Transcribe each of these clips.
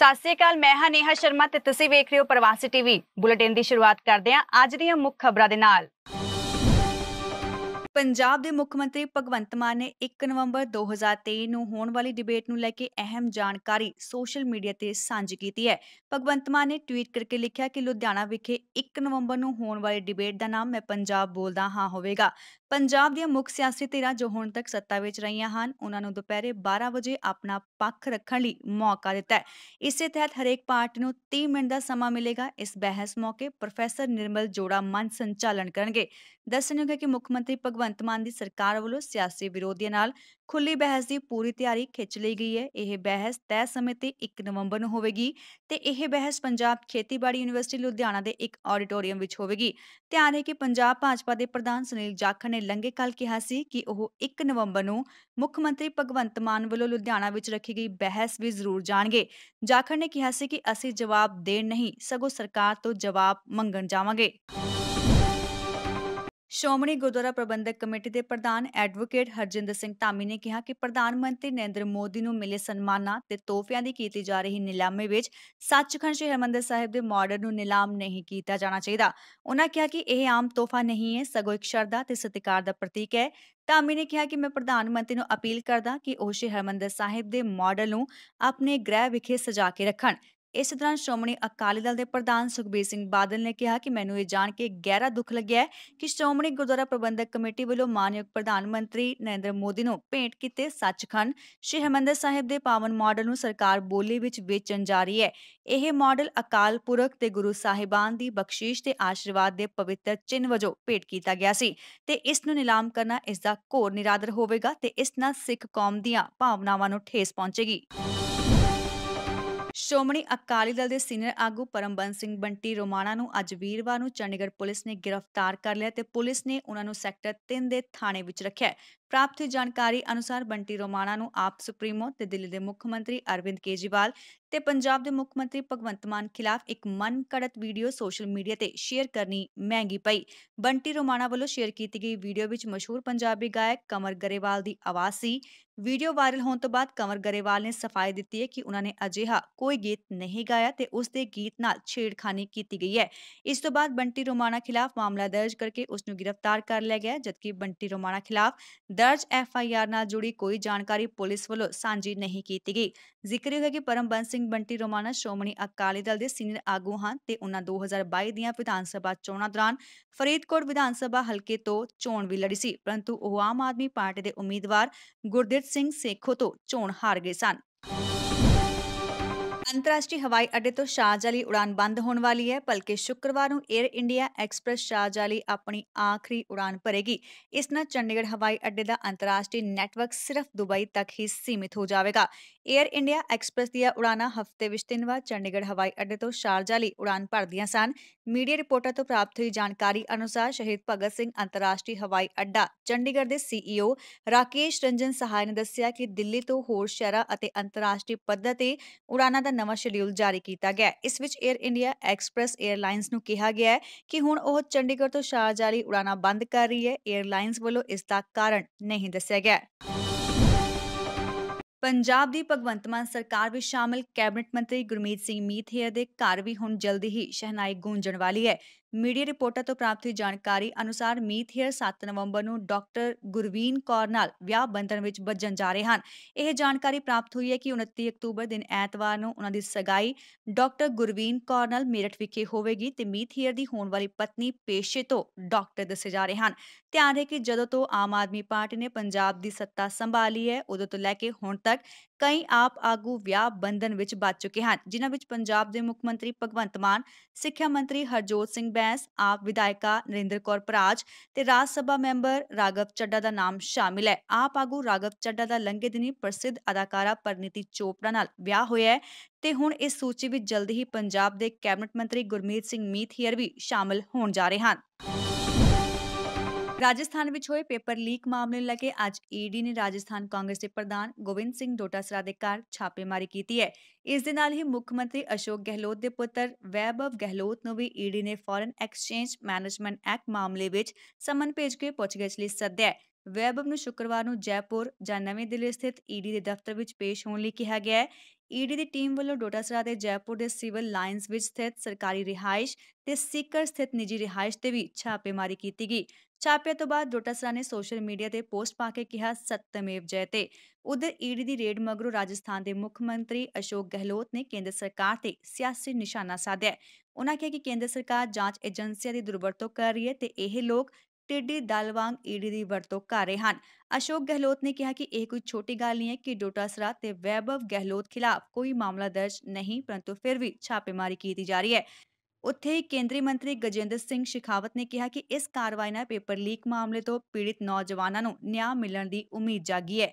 ਸਤਿ ਸ੍ਰੀ ਅਕਾਲ ਮੈਂ ਹਾਂ ਨੇਹਾ ਸ਼ਰਮਾ ਤੇ ਤੁਸੀਂ ਵੇਖ ਰਹੇ ਹੋ ਪ੍ਰਵਾਸੀ ਟੀਵੀ ਬੁਲੇਟਿਨ ਦੀ ਸ਼ੁਰੂਆਤ ਕਰਦੇ ਹਾਂ ਅੱਜ ਦੀਆਂ ਮੁੱਖ ਖਬਰਾਂ ਦੇ ਨਾਲ ਪੰਜਾਬ ਦੇ ਮੁੱਖ ਮੰਤਰੀ ਭਗਵੰਤ ਮਾਨ ਨੇ 1 ਨਵੰਬਰ 2023 ਨੂੰ ਹੋਣ ਵਾਲੀ ਡਿਬੇਟ ਨੂੰ ਲੈ ਕੇ ਅਹਿਮ ਜਾਣਕਾਰੀ ਸੋਸ਼ਲ ਮੀਡੀਆ ਤੇ ਸਾਂਝੀ ਕੀਤੀ ਹੈ ਭਗਵੰਤ ਮਾਨ ਨੇ ਟਵੀਟ ਕਰਕੇ ਲਿਖਿਆ ਕਿ ਲੁਧਿਆਣਾ ਵਿਖੇ 1 ਨਵੰਬਰ ਨੂੰ ਹੋਣ ਵਾਲੀ ਡਿਬੇਟ ਦਾ ਨਾਮ ਮੈਂ ਪੰਜਾਬ ਬੋਲਦਾ ਹਾਂ ਹੋਵੇਗਾ ਪੰਜਾਬ ਦੀਆਂ ਮੁੱਖ ਸਿਆਸੀ ਧਿਰਾਂ ਜੋ ਹੁਣ ਤੱਕ ਸੱਤਾ ਵਿੱਚ ਰਹੀਆਂ ਹਨ ਉਹਨਾਂ ਨੂੰ ਦੁਪਹਿਰੇ 12 ਵਜੇ ਆਪਣਾ ਪੱਖ ਰੱਖਣ ਲਈ ਮੌਕਾ ਦਿੱਤਾ ਹੈ ਇਸੇ ਤਹਿਤ ਹਰੇਕ ਪਾਰਟੀ ਨੂੰ 30 ਮਿੰਟ ਦਾ ਸਮਾਂ ਮਿਲੇਗਾ ਇਸ ਬਹਿਸ ਮੌਕੇ ਪ੍ਰੋਫੈਸਰ ਨਿਰਮਲ ਜੋੜਾ ਮਨ ਸੰਚਾਲਨ ਕਰਨਗੇ ਦੱਸਣਯੋਗ ਹੈ ਕਿ ਮੁੱਖ ਮੰਤਰੀ ਭਗਵੰਤ ਭਗਵੰਤ ਮਾਨ ਦੀ ਸਰਕਾਰ ਵੱਲੋਂ ਸਿਆਸੀ ਵਿਰੋਧੀਆਂ ਨਾਲ ਖੁੱਲੀ ਬਹਿਸ ਦੀ ਪੂਰੀ ਤਿਆਰੀ ਖਿੱਚ ਲਈ ਗਈ ਹੈ ਇਹ ਬਹਿਸ ਤੈ ਸਮੇਂ ਤੇ 1 ਨਵੰਬਰ ਨੂੰ ਹੋਵੇਗੀ ਤੇ ਇਹ ਬਹਿਸ ਪੰਜਾਬ ਖੇਤੀਬਾੜੀ ਯੂਨੀਵਰਸਿਟੀ ਲੁਧਿਆਣਾ ਦੇ ਇੱਕ ਆਡੀਟੋਰੀਅਮ ਵਿੱਚ ਹੋਵੇਗੀ ਧਿਆਨ ਹੈ ਕਿ ਪੰਜਾਬ ਭਾਜਪਾ ਦੇ ਪ੍ਰਧਾਨ ਸੁਨੀਲ ਜਾਖੜ ਨੇ ਲੰਗੇ ਕੱਲ ਕਿਹਾ ਸੀ ਕਿ ਉਹ 1 ਨਵੰਬਰ ਨੂੰ ਮੁੱਖ ਮੰਤਰੀ ਭਗਵੰਤ ਮਾਨ ਵੱਲੋਂ ਲੁਧਿਆਣਾ ਵਿੱਚ ਰੱਖੀ ਗਈ ਬਹਿਸ ਵੀ ਜ਼ਰੂਰ ਜਾਣਗੇ ਜਾਖੜ ਨੇ ਕਿਹਾ ਸੀ ਕਿ ਅਸੀਂ ਜਵਾਬ ਦੇਣ ਨਹੀਂ ਸਗੋਂ ਸਰਕਾਰ ਤੋਂ ਜਵਾਬ ਮੰਗਣ ਜਾਵਾਂਗੇ ਸ਼੍ਰੋਮਣੀ ਗੁਰਦੁਆਰਾ ਪ੍ਰਬੰਧਕ ਕਮੇਟੀ ਦੇ ਪ੍ਰਧਾਨ ਐਡਵੋਕੇਟ ਹਰਜਿੰਦਰ ਸਿੰਘ ਧਾਮੀ ਨੇ ਕਿਹਾ ਕਿ ਪ੍ਰਧਾਨ ਮੰਤਰੀ ਨਰਿੰਦਰ ਮੋਦੀ ਨੂੰ ਮਿਲੇ ਸਨਮਾਨਾਂ ਤੇ ਤੋਹਫਿਆਂ ਦੀ ਕੀਤੀ ਜਾ ਰਹੀ ਨਿਲਾਮੇ ਵਿੱਚ ਸੱਚਖੰਡ ਸ਼੍ਰੀ ਹਰਮੰਦਰ ਸਾਹਿਬ ਦੇ ਮਾਡਲ ਨੂੰ ਨਿਲਾਮ ਨਹੀਂ ਕੀਤਾ ਜਾਣਾ ਚਾਹੀਦਾ ਉਹਨਾਂ ਕਿਹਾ ਕਿ ਇਹ ਆਮ ਤੋਹਫਾ ਨਹੀਂ ਹੈ ਸਗੋਂ ਇੱਕ ਸ਼ਰਧਾ ਤੇ ਸਤਿਕਾਰ ਦਾ ਪ੍ਰਤੀਕ ਹੈ ਧਾਮੀ ਨੇ ਕਿਹਾ ਕਿ ਮੈਂ ਪ੍ਰਧਾਨ ਮੰਤਰੀ ਨੂੰ ਅਪੀਲ ਕਰਦਾ ਕਿ ਉਹ ਸ਼੍ਰੀ ਹਰਮੰਦਰ ਸਾਹਿਬ ਦੇ ਮਾਡਲ ਨੂੰ ਆਪਣੇ ਗ੍ਰਹਿ ਵਿਖੇ ਸਜਾ ਕੇ ਰੱਖਣ ਇਸ ਦੌਰਾਨ ਸ਼੍ਰੋਮਣੀ ਅਕਾਲੀ ਦਲ ਦੇ ਪ੍ਰਧਾਨ ਸੁਖਬੀਰ ਸਿੰਘ ਬਾਦਲ ਨੇ ਕਿਹਾ ਕਿ ਮੈਨੂੰ ਇਹ ਜਾਣ ਕੇ ਗਹਿਰਾ ਦੁੱਖ ਲੱਗਿਆ ਹੈ ਕਿ ਸ਼੍ਰੋਮਣੀ ਗੁਰਦੁਆਰਾ ਪ੍ਰਬੰਧਕ ਕਮੇਟੀ ਵੱਲੋਂ ਮਾਨਯੋਗ ਪ੍ਰਧਾਨ ਮੰਤਰੀ ਨਰਿੰਦਰ ਮੋਦੀ ਨੂੰ ਭੇਂਟ ਕੀਤੇ ਸੱਚਖੰਡ ਸ਼੍ਰੀ ਹਰਿਮੰਦਰ ਸਾਹਿਬ ਦੇ ਪਾਵਨ ਮਾਡਲ ਨੂੰ ਸਰਕਾਰ ਬੋਲੀ ਵਿੱਚ ਵੇਚਣ ਜਾ ਰਹੀ ਹੈ ਇਹ ਮਾਡਲ ਅਕਾਲ ਪੁਰਖ ਤੇ ਗੁਰੂ ਸਾਹਿਬਾਨ ਦੀ ਬਖਸ਼ਿਸ਼ ਤੇ ਆਸ਼ੀਰਵਾਦ ਦੇ ਪਵਿੱਤਰ ਚਿੰਨ ਵਜੋਂ ਭੇਟ ਕੀਤਾ ਗਿਆ ਸੀ ਤੇ ਇਸ ਨੂੰ ਨਿਲਾਮ ਕਰਨਾ ਇਸ ਦਾ ਘੋਰ ਨਿਰਾਦਰ ਹੋਵੇਗਾ ਤੇ ਇਸ ਨਾਲ ਸਿੱਖ ਕੌਮ ਦੀਆਂ ਭਾਵਨਾਵਾਂ ਨੂੰ ਠੇਸ ਪਹੁੰਚੇਗੀ ਸ਼੍ਰੋਮਣੀ ਅਕਾਲੀ ਦਲ ਦੇ ਸੀਨੀਅਰ ਆਗੂ ਪਰਮਬੰਸ ਸਿੰਘ ਬੰਟੀ ਰੋਮਾਣਾ ਨੂੰ ਅੱਜ ਵੀਰਵਾਰ ਨੂੰ ਚੰਡੀਗੜ੍ਹ ਪੁਲਿਸ ਨੇ ਗ੍ਰਿਫਤਾਰ ਕਰ ਲਿਆ ਤੇ ਪੁਲਿਸ ਨੇ ਉਹਨਾਂ ਨੂੰ ਸੈਕਟਰ 3 ਦੇ ਥਾਣੇ ਵਿੱਚ ਰੱਖਿਆ ਪ੍ਰਾਪਤ ਜਾਣਕਾਰੀ ਅਨੁਸਾਰ ਬੰਟੀ ਰੋਮਾਣਾ ਨੂੰ ਆਪ ਸੁਪਰੀਮੋ ਤੇ ਦਿੱਲੀ ਦੇ ਮੁੱਖ ਮੰਤਰੀ ਅਰਵਿੰਦ ਕੇਜੀਵਾਲ ਤੇ ਪੰਜਾਬ ਦੇ ਮੁੱਖ ਮੰਤਰੀ ਭਗਵੰਤ ਮਾਨ ਖਿਲਾਫ ਇੱਕ ਮਨਕੜਤ ਵੀਡੀਓ ਸੋਸ਼ਲ ਮੀਡੀਆ ਤੇ ਸ਼ੇਅਰ ਕਰਨੀ ਮਹਿੰਗੀ ਪਈ ਬੰਟੀ ਰੋਮਾਣਾ ਵੱਲੋਂ ਸ਼ੇਅਰ ਕੀਤੀ ਗਈ ਵੀਡੀਓ ਵਿੱਚ ਮਸ਼ਹੂਰ ਪੰਜਾਬੀ ਗਾਇਕ ਕਮਰ ਗਰੇਵਾਲ ਦੀ ਆਵਾਜ਼ ਸੀ ਵੀਡੀਓ ਵਾਇਰਲ ਹੋਣ ਤੋਂ ਬਾਅਦ ਕਮਰ ਗਰੇਵਾਲ ਨੇ ਸਫਾਈ ਦਿੱਤੀ ਹੈ ਕਿ ਉਹਨਾਂ ਨੇ ਅਜਿਹਾ ਕੋਈ ਗੀਤ ਨਹੀਂ ਗਾਇਆ ਤੇ ਉਸ ਦੇ ਗੀਤ ਨਾਲ ਛੇੜਖਾਨੀ ਕੀਤੀ ਗਈ ਹੈ ਇਸ ਤੋਂ ਬਾਅਦ ਬੰਟੀ ਰੋਮਾਣਾ ਖਿਲਾਫ ਮਾਮਲਾ ਦਰਜ ਕਰਕੇ ਉਸ ਨੂੰ ਗ੍ਰਿਫਤਾਰ ਕਰ ਲਿਆ ਗਿਆ ਜਦਕਿ ਬੰਟੀ ਰੋਮਾਣਾ ਖਿਲਾਫ ਦਰਜ ਐਫ ਆਈ ਆਰ ਨਾਲ ਜੁੜੀ ਕੋਈ ਜਾਣਕਾਰੀ ਪੁਲਿਸ ਵੱਲੋਂ ਸਾਂਝੀ ਨਹੀਂ ਕੀਤੀ ਗਈ ਜ਼ਿਕਰਯੋਗ ਹੈ ਕਿ ਪਰਮਬੰਸ ਸਿੰਘ ਬੰਟੀ ਰੋਮਾਨਾ ਸ਼ੋਮਣੀ ਅਕਾਲੀ ਦਲ ਦੇ ਸੀਨੀਅਰ ਆਗੂ ਹਨ ਤੇ ਉਹਨਾਂ 2022 ਦੀਆਂ ਵਿਧਾਨ ਸਭਾ ਚੋਣਾਂ ਦੌਰਾਨ ਫਰੀਦਕੋਟ ਵਿਧਾਨ ਸਭਾ ਹਲਕੇ ਤੋਂ ਚੋਣ ਵੀ ਲੜੀ ਸੀ ਪਰੰਤੂ ਉਹ ਆਮ ਆਦਮੀ ਪਾਰਟੀ ਦੇ ਉਮੀਦਵਾਰ ਗੁਰਦੇਵ ਸਿੰਘ ਸੇਖੋ ਤੋਂ ਚੋਣ ਹਾਰ ਗਏ ਸਨ ਅੰਤਰਰਾਸ਼ਟਰੀ ਹਵਾਈ ਅੱਡੇ ਤੋਂ ਸ਼ਾਰਜਾ ਲਈ ਉਡਾਨ ਬੰਦ ਹੋਣ ਵਾਲੀ ਹੈ ਭਲਕਿ ਸ਼ੁੱਕਰਵਾਰ ਨੂੰ 에ਅਰ ਇੰਡੀਆ ਐਕਸਪ੍ਰੈਸ ਸ਼ਾਰਜਾ ਲਈ ਆਪਣੀ ਆਖਰੀ ਉਡਾਨ ਭਰੇਗੀ ਇਸ ਨਾਲ ਚੰਡੀਗੜ੍ਹ ਹਵਾਈ ਅੱਡੇ ਦਾ ਅੰਤਰਰਾਸ਼ਟਰੀ ਨੈਟਵਰਕ ਸਿਰਫ ਦੁਬਈ ਤੱਕ ਹੀ ਸੀਮਿਤ ਹੋ ਜਾਵੇਗਾ 에ਅਰ ਇੰਡੀਆ ਐਕਸਪ੍ਰੈਸ ਦੀਆਂ ਉਡਾਨਾਂ ਹਫ਼ਤੇ ਵਿੱਚ ਤਿੰਨ ਵਾਰ ਚੰਡੀਗੜ੍ਹ ਹਵਾਈ ਅੱਡੇ ਤੋਂ ਸ਼ਾਰਜਾ ਲਈ ਉਡਾਨ ਭਰਦੀਆਂ ਸਨ ਮੀਡੀਆ ਰਿਪੋਰਟਾਂ ਤੋਂ ਪ੍ਰਾਪਤ ਹੋਈ ਜਾਣਕਾਰੀ ਅਨੁਸਾਰ ਸ਼ਹੀਦ ਭਗਤ ਸਿੰਘ ਅੰਤਰਰਾਸ਼ਟਰੀ ਹਵਾਈ ਅੱਡਾ ਚੰਡੀਗੜ੍ਹ ਦੇ ਸੀਈਓ e ਰਾਕੇਸ਼ ਰੰਜਨ ਸਹਾਇ ਨੇ ਦੱਸਿਆ ਕਿ ਦਿੱਲੀ ਤੋਂ ਹੋਰ ਸ਼ਹਿਰਾਂ ਅਤੇ ਅੰਤਰਰਾਸ਼ਟਰੀ ਪੱਧਰ ਤੇ ਉਡਾਨਾਂ ਦਾ ਨਵਾਂ ਸ਼ਡਿਊਲ ਜਾਰੀ ਕੀਤਾ ਗਿਆ ਇਸ ਵਿੱਚ 에ਅਰ ਇੰਡੀਆ ਐਕਸਪ੍ਰੈਸ 에ਅਰਲਾਈਨਸ ਨੂੰ ਕਿਹਾ ਗਿਆ ਹੈ ਕਿ ਹੁਣ ਉਹ ਚੰਡੀਗੜ੍ਹ ਤੋਂ ਸ਼ਾਰਜਾ ਲਈ ਉਡਾਣਾ ਬੰਦ ਕਰ ਰਹੀ ਹੈ 에ਅਰਲਾਈਨਸ ਵੱਲੋਂ ਇਸ ਦਾ ਕਾਰਨ ਨਹੀਂ ਦੱਸਿਆ ਗਿਆ ਪੰਜਾਬ ਦੀ ਭਗਵੰਤ ਮਾਨ ਸਰਕਾਰ ਵਿੱਚ ਸ਼ਾਮਲ ਕੈਬਨਿਟ ਮੰਤਰੀ ਗੁਰਮੀਤ ਸਿੰਘ ਮੀਥੇਰ ਦੇ ਘਰ ਵੀ ਹੁਣ ਜਲਦੀ ਹੀ ਸ਼ਹਿਨਾਈ ਗੂੰਜਣ ਵਾਲੀ ਹੈ ਮੀਡੀਆ ਰਿਪੋਰਟਾਂ ਤੋਂ ਪ੍ਰਾਪਤ ਜਾਣਕਾਰੀ ਅਨੁਸਾਰ ਮੀਤ ਹੇਅਰ 7 ਨਵੰਬਰ ਨੂੰ ਡਾਕਟਰ ਗੁਰਵੀਨ ਕੌਰ ਨਾਲ ਵਿਆਹ ਬੰਧਨ ਵਿੱਚ ਵੱਜਣ ਜਾ ਰਹੇ ਹਨ ਇਹ ਜਾਣਕਾਰੀ ਪ੍ਰਾਪਤ ਹੋਈ ਹੈ ਕਿ 29 ਅਕਤੂਬਰ ਦਿਨ ਐਤਵਾਰ ਨੂੰ ਉਹਨਾਂ ਦੀ ਸਗਾਈ ਡਾਕਟਰ ਗੁਰਵੀਨ ਕੌਰ ਨਾਲ ਮੇਰਠ ਵਿਖੇ ਹੋਵੇਗੀ ਤੇ ਮੀਤ ਹੇਅਰ ਦੀ ਹੋਣ ਵਾਲੀ ਪਤਨੀ ਪੇਸ਼ੇ ਤੋਂ ਡਾਕਟਰ ਦੱਸੇ ਜਾ ਰਹੇ ਹਨ ਧਿਆਨ ਹੈ ਕਿ ਜਦੋਂ ਤੋਂ ਆਮ ਆਦਮੀ ਪਾਰਟੀ ਨੇ ਪੰਜਾਬ ਦੀ ਸੱਤਾ ਸੰਭਾਲੀ ਹੈ ਉਦੋਂ ਤੋਂ ਲੈ ਕੇ ਹੁਣ ਤੱਕ ਕਈ ਆਪ ਆਗੂ ਵਿਆਹ ਬੰਧਨ ਵਿੱਚ ਬਚ ਚੁੱਕੇ ਹਨ ਜਿਨ੍ਹਾਂ ਵਿੱਚ ਪੰਜਾਬ ਦੇ ਮੁੱਖ ਮੰਤਰੀ ਭਗਵੰਤ ਮਾਨ ਸਿੱਖਿਆ ਮੰਤਰੀ ਹਰਜੋਤ ਸਿੰਘ ਬੈਂਸ ਆਪ ਵਿਧਾਇਕਾ ਨਰਿੰਦਰ ਕੌਰ ਪ੍ਰਾਜ ਤੇ ਰਾਜ ਸਭਾ ਮੈਂਬਰ ਰਾਗਵ ਚੱਡਾ ਦਾ ਨਾਮ ਸ਼ਾਮਿਲ ਹੈ ਆਪ ਆਗੂ ਰਾਗਵ ਚੱਡਾ ਦਾ ਲੰਘੇ ਦਿਨੀ ਪ੍ਰਸਿੱਧ ਅਦਾਕਾਰਾ ਪਰਨੀਤੀ ਚੋਪੜਾ ਨਾਲ ਵਿਆਹ ਹੋਇਆ ਹੈ ਤੇ ਹੁਣ ਇਸ ਸੂਚੀ ਵਿੱਚ ਜਲਦੀ ਹੀ ਪੰਜਾਬ ਦੇ ਕੈਬਨਿਟ ਮੰਤਰੀ ਗੁਰਮੀਤ ਸਿੰਘ ਮੀਤ ਹੀਰ ਵੀ ਸ਼ਾਮਿਲ ਹੋਣ ਜਾ ਰਹੇ ਹਨ ਰਾਜਸਥਾਨ ਵਿੱਚ ਹੋਏ ਪੇਪਰ ਲੀਕ ਮਾਮਲੇ ਨੂੰ ਲੈ ਕੇ ਅੱਜ ਈਡੀ ਨੇ ਰਾਜਸਥਾਨ ਕਾਂਗਰਸ ਦੇ ਪ੍ਰਧਾਨ ਗੋਬਿੰਦ ਸਿੰਘ ਡੋਟਾਸਰਾ ਦੇ ਘਰ ਛਾਪੇਮਾਰੀ ਕੀਤੀ ਹੈ ਇਸ ਦੇ ਨਾਲ ਹੀ ਮੁੱਖ ਮੰਤਰੀ ਅਸ਼ੋਕ ਗਹਿਲੋਤ ਦੇ ਪੁੱਤਰ ਵੈਭਵ ਗਹਿਲੋਤ ਨੂੰ ਵੀ ਈਡੀ ਨੇ ਫੋਰਨ ਐਕਸਚੇਂਜ ਮੈਨੇਜਮੈਂਟ ਐਕਟ ਮਾਮਲੇ ਵਿੱਚ ਸਮਨ ਭੇਜ ਕੇ ਪੁੱਛਗਿੱਛ ਲਈ ਸੱਦਿਆ ਵੈਭਵ ਨੂੰ ਸ਼ੁੱਕਰਵਾਰ ਨੂੰ ਜੈਪੁਰ ਜਾਂ ਨਵੀਂ ਦਿੱਲੀ ਸਥਿਤ ਈਡੀ ਦੇ ਦਫ਼ਤਰ ਵਿੱਚ ਪੇਸ਼ ਹੋਣ ਲਈ ਕਿਹਾ ਗਿਆ ਹੈ ਈਡੀ ਦੀ ਟੀਮ ਵੱਲੋਂ ਡੋਟਾਸਰਾ ਦੇ ਜੈਪੁਰ ਦੇ ਸਿਵਲ ਲਾਈਨਸ ਵਿੱਚ ਸਥਿਤ ਸਰਕਾਰੀ ਰਿਹਾਇਸ਼ ਤੇ ਸਿੱਕਰ ਸਥਿਤ ਨਿੱਜੀ ਰਿਹਾਇਸ਼ ਤੇ ਵੀ ਛਾਪੇਮਾਰੀ ਕੀਤੀ ਗਈ ਛਾਪੇ ਤੋਂ ਬਾਅਦ ਡੋਟਾਸਰਾ ਨੇ ਸੋਸ਼ਲ ਮੀਡੀਆ ਤੇ ਪੋਸਟ ਪਾ ਕੇ ਕਿਹਾ ਸਤਮੇਵ ਜੈਤੇ ਉਧਰ ਈਡੀ ਦੀ ਰੇਡ ਮਗਰੋਂ ਰਾਜਸਥਾਨ ਦੇ ਮੁੱਖ ਮੰਤਰੀ ਅਸ਼ੋਕ ਗਹਿਲੋਤ ਨੇ ਕੇਂਦਰ ਸਰਕਾਰ ਤੇ ਸਿਆਸੀ ਨਿਸ਼ਾਨਾ ਸਾਧਿਆ ਉਹਨਾਂ ਕਿਹਾ ਕਿ ਕੇਂਦਰ ਸਰਕਾਰ ਜਾਂਚ ਏਜੰਸੀਆਂ ਦੀ ਦੁਰਵਰਤੋਂ ਕਰ ਰਹੀ ਹੈ ਤੇ ਇਹ ਲੋਕ ਟਿੱਡੀ ਦਲ ਵਾਂਗ ਈਡੀ ਦੀ ਵਰਤੋਂ ਕਰ ਰਹੇ ਹਨ ਅਸ਼ੋਕ ਗਹਿਲੋਤ ਨੇ ਕਿਹਾ ਕਿ ਇਹ ਕੋਈ ਛੋਟੀ ਗੱਲ ਨਹੀਂ ਹੈ ਕਿ ਡੋਟਾਸਰਾ ਤੇ ਵੈਭਵ ਗਹਿਲੋਤ ਖਿਲਾਫ ਕੋਈ ਮਾਮਲਾ ਦਰਜ ਨਹੀਂ ਪਰੰਤੂ ਫਿਰ ਵੀ ਛਾਪੇਮਾਰੀ ਕੀਤੀ ਜਾ ਰਹੀ ਹੈ ਉੱਥੇ ਕੇਂਦਰੀ ਮੰਤਰੀ ਗਜੇਂਦਰ ਸਿੰਘ ਸ਼ਿਖਾਵਤ ਨੇ ਕਿਹਾ ਕਿ ਇਸ ਕਾਰਵਾਈ ਨਾਲ ਪੇਪਰ ਲੀਕ ਮਾਮਲੇ ਤੋਂ ਪੀੜਿਤ ਨੌਜਵਾਨਾਂ ਨੂੰ ਨਿਆਂ ਮਿਲਣ ਦੀ ਉਮੀਦ ਜਾਗੀ ਹੈ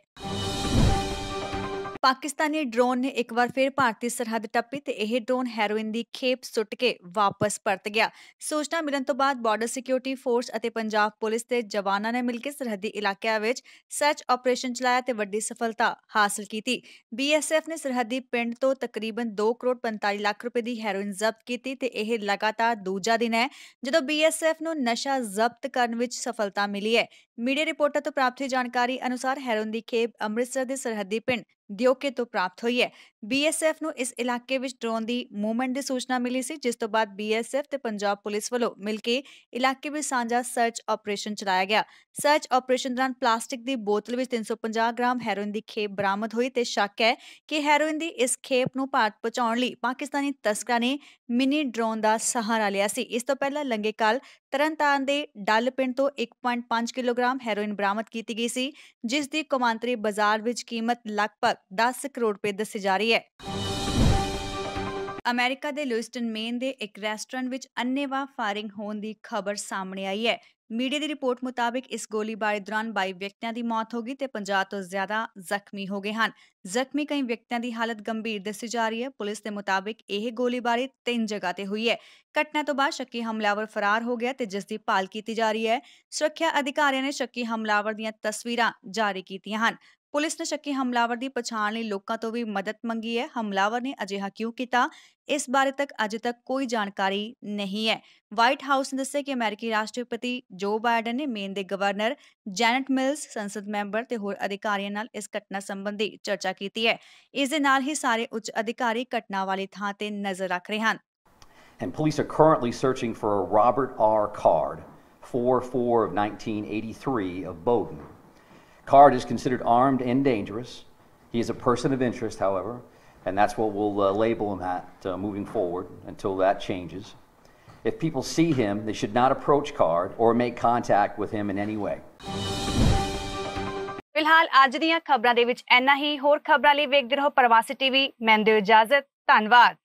ਪਾਕਿਸਤਾਨੀ ਡਰੋਨ ਨੇ ਇੱਕ ਵਾਰ ਫਿਰ ਭਾਰਤੀ ਸਰਹੱਦ ਟੱਪੀ ਤੇ ਇਹ ਡਰੋਨ ਹੈਰੋਇਨ ਦੀ ਖੇਪ ਸੁੱਟ ਕੇ ਵਾਪਸ ਪਰਤ ਗਿਆ ਸੂਚਨਾ ਮਿਲਣ ਤੋਂ ਬਾਅਦ ਬਾਰਡਰ ਸਿਕਿਉਰਿਟੀ ਫੋਰਸ ਅਤੇ ਪੰਜਾਬ ਪੁਲਿਸ ਦੇ ਜਵਾਨਾਂ ਨੇ ਮਿਲ ਕੇ ਸਰਹੱਦੀ ਇਲਾਕਿਆਂ ਵਿੱਚ ਸਰਚ ਆਪਰੇਸ਼ਨ ਚਲਾਇਆ ਤੇ ਵੱਡੀ ਸਫਲਤਾ ਹਾਸਲ ਕੀਤੀ ਬੀਐਸਐਫ ਨੇ ਸਰਹੱਦੀ ਪਿੰਡ ਤੋਂ ਤਕਰੀਬਨ 2 ਕਰੋੜ 45 ਲੱਖ ਰੁਪਏ ਦੀ ਹੈਰੋਇਨ ਜ਼ਬਤ ਕੀਤੀ ਤੇ ਇਹ ਲਗਾਤਾਰ ਦੂਜਾ ਦਿਨ ਹੈ ਜਦੋਂ ਬੀਐਸਐਫ ਨੂੰ ਨਸ਼ਾ ਜ਼ਬਤ ਕਰਨ ਵਿੱਚ ਸਫਲਤਾ ਮਿਲੀ ਹੈ ਮੀਡੀਆ ਰਿਪੋਰਟਾਂ ਤੋਂ ਪ੍ਰਾਪਤ ਜਾਣਕਾਰੀ ਅਨੁਸਾਰ ਹੈਰੋਇਨ ਦੀ ਖੇਪ ਅੰਮ੍ਰਿਤਸਰ ਦੇ ਸਰਹੱਦੀ ਪਿੰਡ ਦਿਓਕੇ ਤੋਂ ਪ੍ਰਾਪਤ ਹੋਈ ਹੈ ਬੀਐਸਐਫ ਨੂੰ ਇਸ ਇਲਾਕੇ ਵਿੱਚ ਡਰੋਨ ਦੀ ਮੂਵਮੈਂਟ ਦੀ ਸੂਚਨਾ ਮਿਲੀ ਸੀ ਜਿਸ ਤੋਂ ਬਾਅਦ ਬੀਐਸਐਫ ਤੇ ਪੰਜਾਬ ਪੁਲਿਸ ਵੱਲੋਂ ਮਿਲ ਕੇ ਇਲਾਕੇ ਵਿੱਚ ਸਾਂਝਾ ਸਰਚ ਆਪਰੇਸ਼ਨ ਚਲਾਇਆ ਗਿਆ ਸਰਚ ਆਪਰੇਸ਼ਨ ਦੌਰਾਨ ਪਲਾਸਟਿਕ ਦੀ ਬੋਤਲ ਵਿੱਚ 350 ਗ੍ਰਾਮ ਹੈਰੋਇਨ ਦੀ ਖੇਪ ਬਰਾਮਦ ਹੋਈ ਤੇ ਸ਼ੱਕ ਹੈ ਕਿ ਹੈਰੋਇਨ ਦੀ ਇਸ ਖੇਪ ਨੂੰ ਭਾਰਤ ਪਹੁੰਚਾਉਣ ਲਈ ਪਾਕਿਸਤਾਨੀ ਤਸਕਰਾਂ ਨੇ ਮਿਨੀ ਡਰੋਨ ਦਾ ਸਹਾਰਾ ਲਿਆ ਸੀ ਇਸ ਤੋਂ ਪਹਿਲਾਂ ਲੰਗੇ ਕਾਲ ਤਰਨਤਾਰਨ ਦੇ ਡੱਲ ਪਿੰਡ ਤੋਂ 1.5 ਕਿਲੋਗ੍ਰਾਮ ਹੈਰੋਇਨ ਬਰਾਮਦ ਕੀਤੀ ਗਈ ਸੀ ਜਿਸ ਦੀ ਕੁਮਾਂਤਰੀ ਬਾਜ਼ਾਰ ਵਿੱਚ ਕੀਮਤ ਲਗਭਗ 10 ਕਰੋੜ ਰੁਪਏ ਦੱਸੀ ਜਾ ਰਹੀ ਹੈ। ਅਮਰੀਕਾ ਦੇ ਲੂਇਸਟਨ ਮੇਨ ਦੇ ਇੱਕ ਰੈਸਟੋਰੈਂਟ ਵਿੱਚ ਅੰਨੇਵਾ ਫਾਇਰਿੰਗ ਹੋਣ ਦੀ ਖਬਰ ਸਾਹਮਣੇ ਆਈ ਹੈ ਮੀਡੀਆ ਦੀ ਰਿਪੋਰਟ ਮੁਤਾਬਕ ਇਸ ਗੋਲੀਬਾਰੀ ਦੌਰਾਨ 22 ਵਿਅਕਤੀਆਂ ਦੀ ਮੌਤ ਹੋ ਗਈ ਤੇ 50 ਤੋਂ ਜ਼ਿਆਦਾ ਜ਼ਖਮੀ ਹੋ ਗਏ ਹਨ ਜ਼ਖਮੀ ਕਈ ਵਿਅਕਤੀਆਂ ਦੀ ਹਾਲਤ ਗੰਭੀਰ ਦੱਸੀ ਜਾ ਰਹੀ ਹੈ ਪੁਲਿਸ ਦੇ ਮੁਤਾਬਕ ਇਹ ਗੋਲੀਬਾਰੀ ਤਿੰਨ ਜਗ੍ਹਾ ਤੇ ਹੋਈ ਹੈ ਘਟਨਾ ਤੋਂ ਬਾਅਦ ਸ਼ੱਕੀ ਹਮਲਾਵਰ ਫਰਾਰ ਹੋ ਗਿਆ ਤੇ ਜਿਸ ਦੀ ਭਾਲ ਕੀਤੀ ਜਾ ਰਹੀ ਹੈ ਸੁਰੱਖਿਆ ਅਧਿਕਾਰੀਆਂ ਨੇ ਸ਼ੱਕੀ ਹਮਲਾਵਰ ਦੀਆਂ ਤਸਵੀਰਾਂ ਜਾਰੀ ਕੀਤੀਆਂ ਹਨ ਪੁਲਿਸ ਨੇ ਸ਼ੱਕੀ ਹਮਲਾਵਰ ਦੀ ਪਛਾਣ ਲਈ ਲੋਕਾਂ ਤੋਂ ਵੀ ਮਦਦ ਮੰਗੀ ਹੈ ਹਮਲਾਵਰ ਨੇ ਅਜਿਹਾ ਕਿਉਂ ਕੀਤਾ ਇਸ ਬਾਰੇ ਤੱਕ ਅਜੇ ਤੱਕ ਕੋਈ ਜਾਣਕਾਰੀ ਨਹੀਂ ਹੈ ਵਾਈਟ ਹਾਊਸ ਨੇ ਦੱਸਿਆ ਕਿ ਅਮਰੀਕੀ ਰਾਸ਼ਟਰਪਤੀ ਜੋ ਬਾਈਡਨ ਨੇ ਮੇਨ ਦੇ ਗਵਰਨਰ ਜੈਨਟ ਮਿਲਸ ਸੰਸਦ ਮੈਂਬਰ ਤੇ ਹੋਰ ਅਧਿਕਾਰੀਆਂ ਨਾਲ ਇਸ ਘਟਨਾ ਸੰਬੰਧੀ ਚਰਚਾ ਕੀਤੀ ਹੈ ਇਸ ਦੇ ਨਾਲ ਹੀ ਸਾਰੇ ਉੱਚ ਅਧਿਕਾਰੀ ਘਟਨਾ ਵਾਲੀ ਥਾਂ ਤੇ ਨਜ਼ਰ ਰੱਖ ਰਹੇ ਹਨ And police are currently searching for a Robert R. Card, 44 of 1983, of Bowdoin. card is considered armed and dangerous. He is a person of interest, however, and that's what we'll uh, label him at uh, moving forward until that changes. If people see him, they should not approach card or make contact with him in any way. ਫਿਲਹਾਲ ਅੱਜ ਦੀਆਂ ਖਬਰਾਂ ਦੇ ਵਿੱਚ ਐਨਾ ਹੀ ਹੋਰ ਖਬਰਾਂ ਲਈ ਵੇਖਦੇ ਰਹੋ ਪ੍ਰਵਾਸੀ ਟੀਵੀ ਦਿਓ ਇਜਾਜ਼ਤ ਧੰਨਵਾਦ